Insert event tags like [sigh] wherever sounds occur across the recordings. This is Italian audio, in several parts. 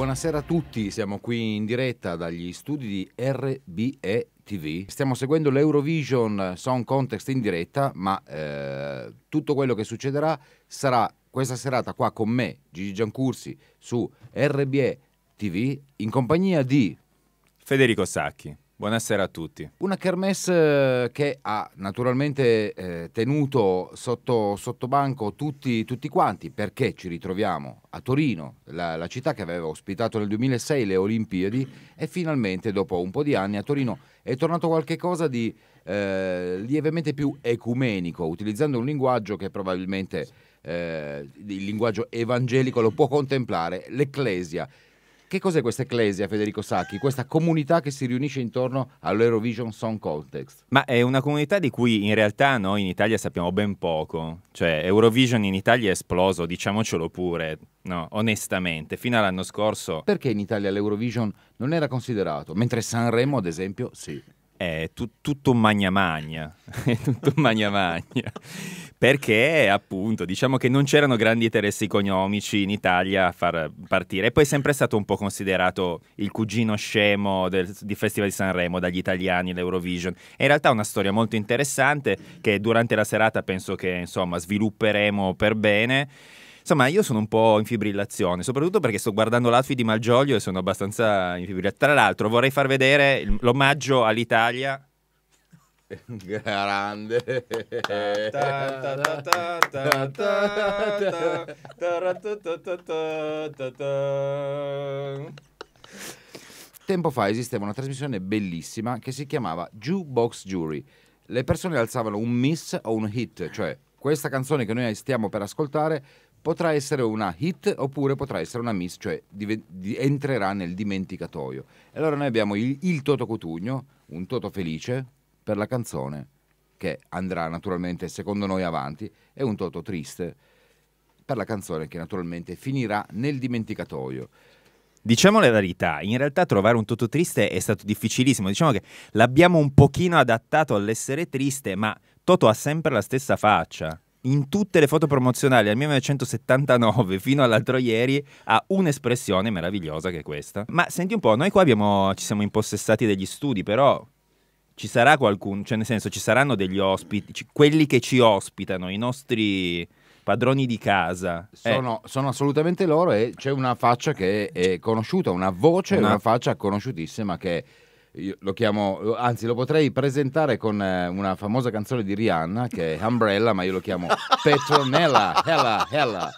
Buonasera a tutti, siamo qui in diretta dagli studi di RBE TV. Stiamo seguendo l'Eurovision Song Contest in diretta, ma eh, tutto quello che succederà sarà questa serata qua con me, Gigi Giancursi, su RBE TV, in compagnia di Federico Sacchi. Buonasera a tutti. Una kermesse eh, che ha naturalmente eh, tenuto sotto, sotto banco tutti, tutti, quanti perché ci ritroviamo a Torino, la, la, città che aveva ospitato nel 2006 le Olimpiadi e finalmente dopo un po' di anni a Torino è tornato qualcosa di eh, lievemente più ecumenico, utilizzando un linguaggio che probabilmente eh, il linguaggio evangelico lo può contemplare, l'ecclesia. Che cos'è questa ecclesia, Federico Sacchi? Questa comunità che si riunisce intorno all'Eurovision Song Context? Ma è una comunità di cui in realtà noi in Italia sappiamo ben poco. Cioè, Eurovision in Italia è esploso, diciamocelo pure, no, onestamente, fino all'anno scorso. Perché in Italia l'Eurovision non era considerato, mentre Sanremo, ad esempio, sì. È tu- tutto magna magna, [laughs] è tutto magna magna perché appunto diciamo che non c'erano grandi interessi economici in Italia a far partire e poi è sempre stato un po' considerato il cugino scemo del, di Festival di Sanremo dagli italiani, l'Eurovision. È in realtà è una storia molto interessante che durante la serata penso che insomma svilupperemo per bene. Insomma, io sono un po' in fibrillazione, soprattutto perché sto guardando l'outfit di Malgioglio e sono abbastanza in fibrillazione. Tra l'altro, vorrei far vedere l'omaggio all'Italia Grande. Tempo fa esisteva una trasmissione bellissima che si chiamava Jukebox Jury. Le persone alzavano un miss o un hit, cioè questa canzone che noi stiamo per ascoltare potrà essere una hit oppure potrà essere una miss, cioè div- di- entrerà nel dimenticatoio. E allora noi abbiamo il, il Toto Cotugno, un Toto felice, per la canzone che andrà naturalmente secondo noi avanti, è un toto triste per la canzone che naturalmente finirà nel dimenticatoio. Diciamo la verità, in realtà trovare un Toto triste è stato difficilissimo, diciamo che l'abbiamo un pochino adattato all'essere triste, ma Toto ha sempre la stessa faccia. In tutte le foto promozionali dal 1979 fino all'altro ieri ha un'espressione meravigliosa che è questa. Ma senti un po', noi qua abbiamo, ci siamo impossessati degli studi, però ci sarà qualcuno, cioè nel senso ci saranno degli ospiti, quelli che ci ospitano, i nostri padroni di casa. Eh. Sono, eh. sono assolutamente loro e c'è una faccia che è conosciuta, una voce, una, una faccia conosciutissima che... È lo chiamo, anzi lo potrei presentare con eh, una famosa canzone di Rihanna che è Umbrella, ma io lo chiamo [laughs] Petronella, Hella, Hella.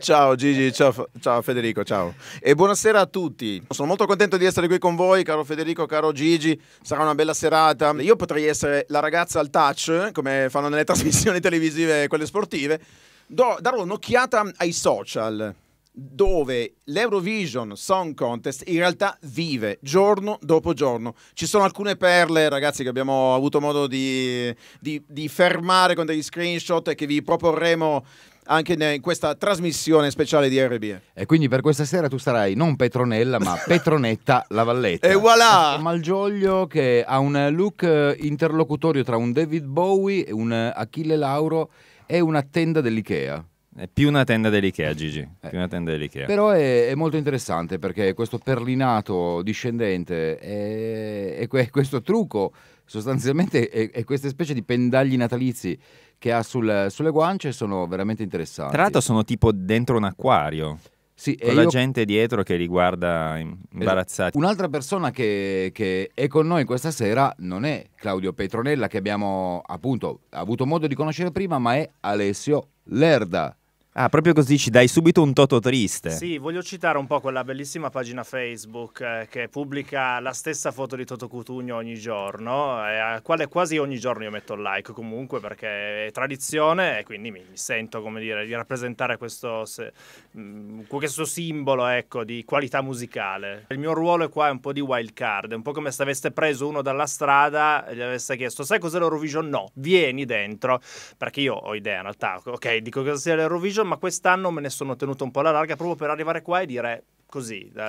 Ciao Gigi, ciao, ciao, Federico, ciao. E buonasera a tutti. Sono molto contento di essere qui con voi, caro Federico, caro Gigi. Sarà una bella serata. Io potrei essere la ragazza al touch, come fanno nelle [laughs] trasmissioni televisive, e quelle sportive. Do, darò un'occhiata ai social dove l'Eurovision Song Contest in realtà vive giorno dopo giorno. Ci sono alcune perle, ragazzi, che abbiamo avuto modo di, di, di fermare con degli screenshot e che vi proporremo anche in questa trasmissione speciale di RB. E quindi per questa sera tu sarai non Petronella, ma [laughs] Petronetta la Valletta. E voilà! Malgioglio che ha un look eh, interlocutorio tra un David Bowie, un Achille Lauro e una tenda dell'Ikea. È più una tenda dell'Ikea, eh. Gigi. Eh. Più una tenda dell'Ikea. Però è, è, molto interessante perché questo perlinato discendente e questo trucco sostanzialmente e queste specie di pendagli natalizi che ha sul, sulle guance sono veramente interessanti. Tra l'altro sono tipo dentro un acquario. Sì, con la io... gente dietro che li guarda esatto. imbarazzati. Un'altra persona che, che, è con noi questa sera non è Claudio Petronella, che abbiamo appunto avuto modo di conoscere prima, ma è Alessio Lerda. Ah, proprio così ci dai subito un toto triste. Sì, voglio citare un po' quella bellissima pagina Facebook eh, che pubblica la stessa foto di Toto Cutugno ogni giorno, eh, a quale quasi ogni giorno io metto il like comunque perché è tradizione e quindi mi, mi sento come dire di rappresentare questo, se, mh, mm, questo simbolo ecco, di qualità musicale. Il mio ruolo è qua è un po' di wild card, è un po' come se aveste preso uno dalla strada e gli avesse chiesto sai cos'è l'Eurovision? No, vieni dentro, perché io ho idea in realtà, ok, dico cosa sia l'Eurovision Division, ma quest'anno me ne sono tenuto un po' alla larga proprio per arrivare qua e dire così, a,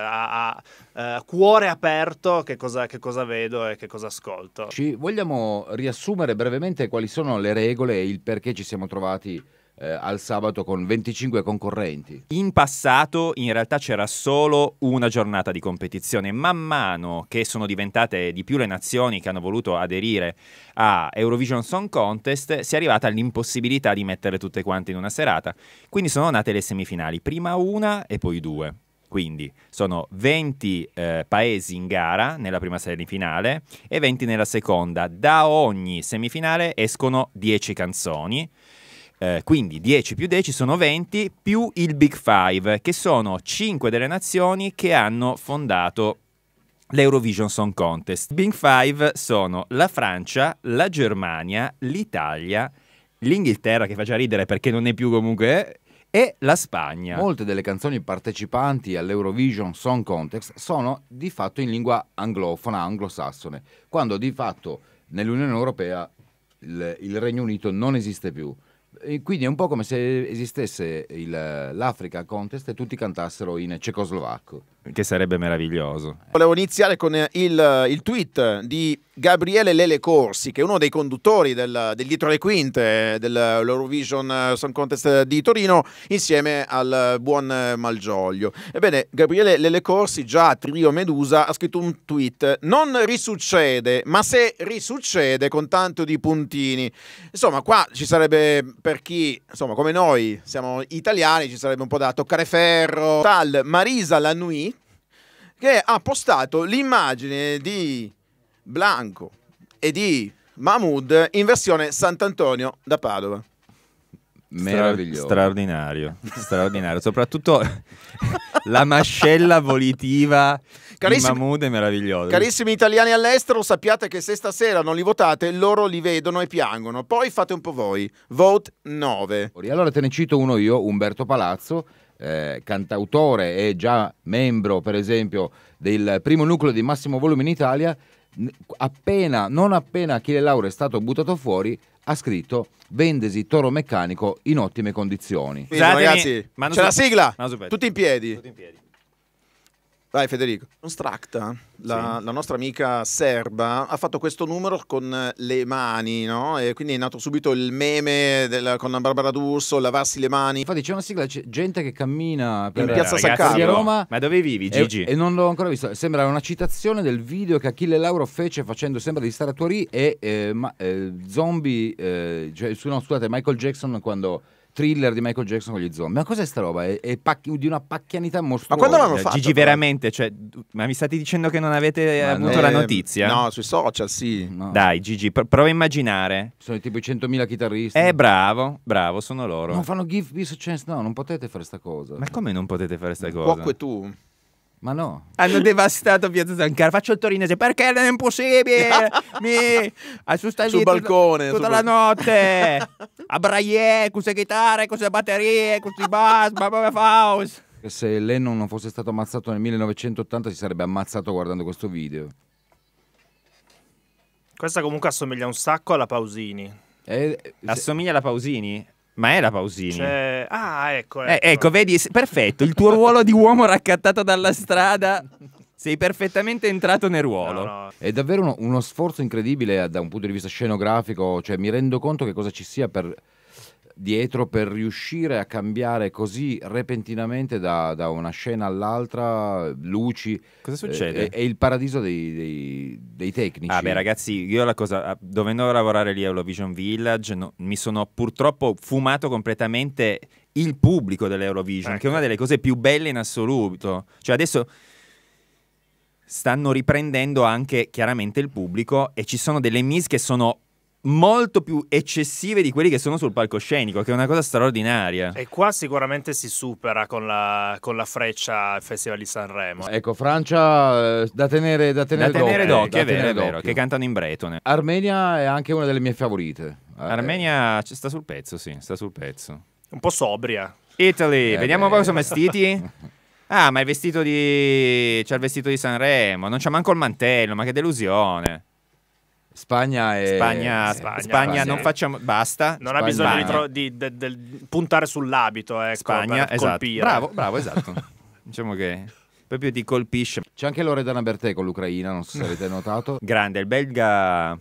a, a eh, cuore aperto, che cosa, che cosa, vedo e che cosa ascolto. Ci vogliamo riassumere brevemente quali sono le regole e il perché ci siamo trovati eh, al sabato con 25 concorrenti. In passato in realtà c'era solo una giornata di competizione, man mano che sono diventate di più le nazioni che hanno voluto aderire a Eurovision Song Contest, si è arrivata all'impossibilità di mettere tutte quante in una serata, quindi sono nate le semifinali, prima una e poi due. Quindi sono 20 eh, paesi in gara nella prima semifinale e 20 nella seconda. Da ogni semifinale escono 10 canzoni. Eh, quindi 10 più 10 sono 20 più il Big Five, che sono 5 delle nazioni che hanno fondato l'Eurovision Song Contest. I Big Five sono la Francia, la Germania, l'Italia, l'Inghilterra che fa già ridere perché non è più comunque e la Spagna. Molte delle canzoni partecipanti all'Eurovision Song Contest sono di fatto in lingua anglofona, anglosassone, quando di fatto nell'Unione Europea il, il Regno Unito non esiste più. E quindi è un po' come se esistesse il, l'Africa Contest e tutti cantassero in cecoslovacco. Che sarebbe meraviglioso. Volevo iniziare con eh, il, il tweet di Gabriele Lele Corsi, che è uno dei conduttori del, del dietro le quinte dell'Eurovision eh, Song Contest di Torino, insieme al buon Malgioglio. Ebbene, Gabriele Lele Corsi, già trio Medusa, ha scritto un tweet: Non risuccede, ma se risuccede con tanto di puntini. Insomma, qua ci sarebbe per chi, insomma, come noi siamo italiani, ci sarebbe un po' da toccare ferro. Tal Marisa Lanui che ha postato l'immagine di Blanco e di Mahmoud in versione Sant'Antonio da Padova. Meraviglioso. Straordinario, straordinario. Soprattutto [laughs] la mascella volitiva carissimi, di Mahmoud è meravigliosa. Carissimi italiani all'estero, sappiate che se stasera non li votate, loro li vedono e piangono. Poi fate un po' voi. Vote 9. Allora te ne cito uno io, Umberto Palazzo eh, cantautore e già membro, per esempio, del primo nucleo di Massimo Volume in Italia, appena, non appena Achille Lauro è stato buttato fuori, ha scritto vendesi toro meccanico in ottime condizioni. Quindi, Zatemi, ragazzi, c'è la sigla, so, tutti in piedi. Tutti in piedi. Vai Federico. Constracta, eh. la, sì. la, nostra amica serba, ha fatto questo numero con le mani, no? E quindi è nato subito il meme della, con Barbara D'Urso, lavarsi le mani. Infatti c'è una sigla, c'è gente che cammina per in piazza eh, San Carlo. Roma. Ma dove vivi Gigi? E, e, non l'ho ancora visto, sembra una citazione del video che Achille Lauro fece facendo sembra di stare a Torino e eh, ma, eh, zombie, eh, cioè, no, scusate, Michael Jackson quando thriller di Michael Jackson con gli zombie. Ma cos'è sta roba? È, è pac- di una pacchianità mostruosa. Ma quando l'hanno cioè, fatto? Gigi, però? veramente, cioè, ma mi state dicendo che non avete ma avuto ne... la notizia? No, sui social sì. No. Dai, Gigi, pr- prova a immaginare. Sono tipo i 100.000 chitarristi. Eh, bravo, bravo, sono loro. Non fanno give peace a chance, no, non potete fare sta cosa. Ma come non potete fare sta cosa? Poco e tu. Ma no. Hanno devastato Piazza San Carlo. Faccio il torinese perché non è impossibile. Mi... [laughs] Su sul balcone. Tutta, tutta la notte. [laughs] A braie, con le chitarre, con le batterie, con i bass. Ma come faus? Se Lennon non fosse stato ammazzato nel 1980 si sarebbe ammazzato guardando questo video. Questa comunque assomiglia un sacco alla Pausini. Eh, se... Assomiglia alla Pausini? Ma era Pausini. Cioè... Ah, ecco. Ecco. Eh, ecco, ecco vedi, perfetto. Il tuo ruolo di uomo raccattato dalla strada. Sei perfettamente entrato nel ruolo. No, no. È davvero uno, uno, sforzo incredibile eh, da un punto di vista scenografico. Cioè, mi rendo conto che cosa ci sia per dietro per riuscire a cambiare così repentinamente da, da una scena all'altra, luci. Cosa eh, succede? Eh, è, è, il paradiso dei, dei, dei, tecnici. Ah ragazzi, io la cosa, ah, dovendo lavorare lì a Eurovision Village, no, mi sono purtroppo fumato completamente il pubblico dell'Eurovision, ecco. che è una ecco. delle cose più belle in assoluto. Cioè adesso stanno riprendendo anche chiaramente il pubblico e ci sono delle miss che sono molto più eccessive di quelli che sono sul palcoscenico, che è una cosa straordinaria. E qua sicuramente si supera con la, con la freccia al Festival di Sanremo. Ecco, Francia eh, da tenere, da tenere, da tenere eh, d'occhio, è, vero, è vero, che cantano in bretone. Armenia è anche una delle mie favorite. Eh, Armenia sta sul pezzo, sì, sta sul pezzo. Un po' sobria. Italy, eh vediamo po' come sono vestiti. [laughs] Ah, ma il vestito di... c'è il vestito di Sanremo, non c'è manco il mantello, ma che delusione. Spagna e Spagna, Spagna, Spagna non facciamo basta. Non Spagna. ha bisogno di, tro- di, di, di, puntare sull'abito, ecco, Spagna, esatto. colpire. Bravo, bravo, esatto. [laughs] diciamo che proprio ti colpisce. C'è anche Loredana Bertè con l'Ucraina, non so se avete notato. [laughs] Grande, il belga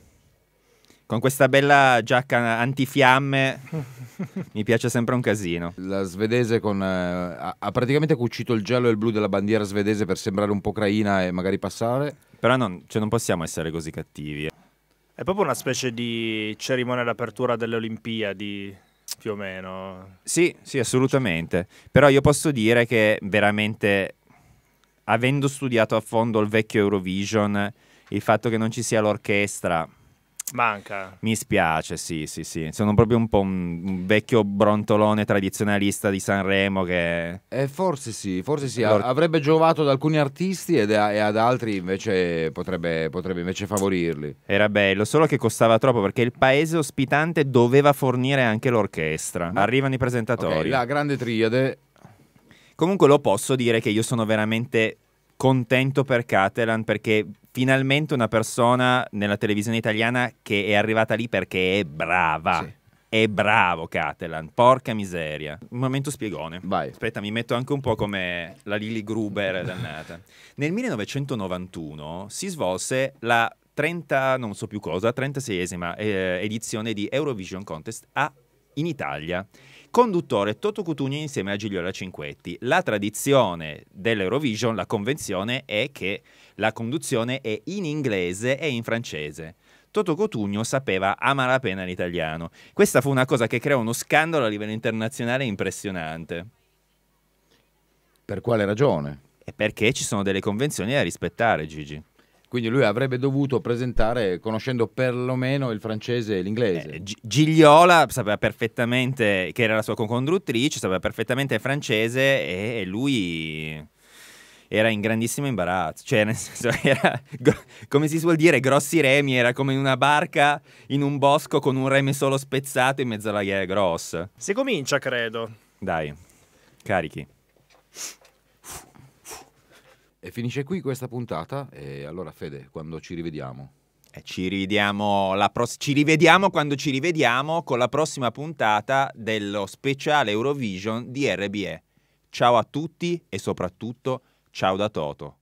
con questa bella giacca antifiamme mi piace sempre un casino. La svedese con, eh, ha, ha praticamente cucito il giallo e il blu della bandiera svedese per sembrare un po' ucraina e magari passare. Però non, cioè non possiamo essere così cattivi. Eh. È proprio una specie di cerimonia d'apertura delle Olimpiadi, più o meno. Sì, sì, assolutamente. Però io posso dire che veramente, avendo studiato a fondo il vecchio Eurovision, il fatto che non ci sia l'orchestra Manca. Mi spiace, sì, sì, sì. Sono proprio un po' un vecchio brontolone tradizionalista di Sanremo che... Eh, forse sì, forse sì. Allora... Avrebbe giovato ad alcuni artisti ed a, e ad altri invece potrebbe, potrebbe invece favorirli. Era bello, solo che costava troppo perché il paese ospitante doveva fornire anche l'orchestra. Ma... Mm. Arrivano i presentatori. Okay, la grande triade. Comunque lo posso dire che io sono veramente contento per Catalan perché finalmente una persona nella televisione italiana che è arrivata lì perché è brava. Sì. È bravo Catalan, porca miseria. Un momento spiegone. Vai. Aspetta, mi metto anche un po' come la Lily Gruber dannata. [laughs] Nel 1991 si svolse la 30, non so più cosa, 36esima eh, edizione di Eurovision Contest a in Italia. Conduttore Toto Cutugno insieme a Gigliola Cinquetti. La tradizione dell'Eurovision, la convenzione è che la conduzione è in inglese e in francese. Toto Cotugno sapeva a malapena l'italiano. Questa fu una cosa che creò uno scandalo a livello internazionale impressionante. Per quale ragione? È perché ci sono delle convenzioni da rispettare, Gigi. Quindi lui avrebbe dovuto presentare conoscendo perlomeno il francese e l'inglese. Eh, Gigliola sapeva perfettamente che era la sua co-conduttrice, sapeva perfettamente francese e, e lui era in grandissimo imbarazzo, cioè nel senso [laughs] era, come si suol dire, grossi remi, era come in una barca in un bosco con un reme solo spezzato in mezzo alla ghiera grossa. Si comincia, credo. Dai, carichi. E finisce qui questa puntata e allora Fede, quando ci rivediamo? Eh, ci, pros- ci rivediamo quando ci rivediamo con la prossima puntata dello speciale Eurovision di RBE. Ciao a tutti e soprattutto ciao da Toto.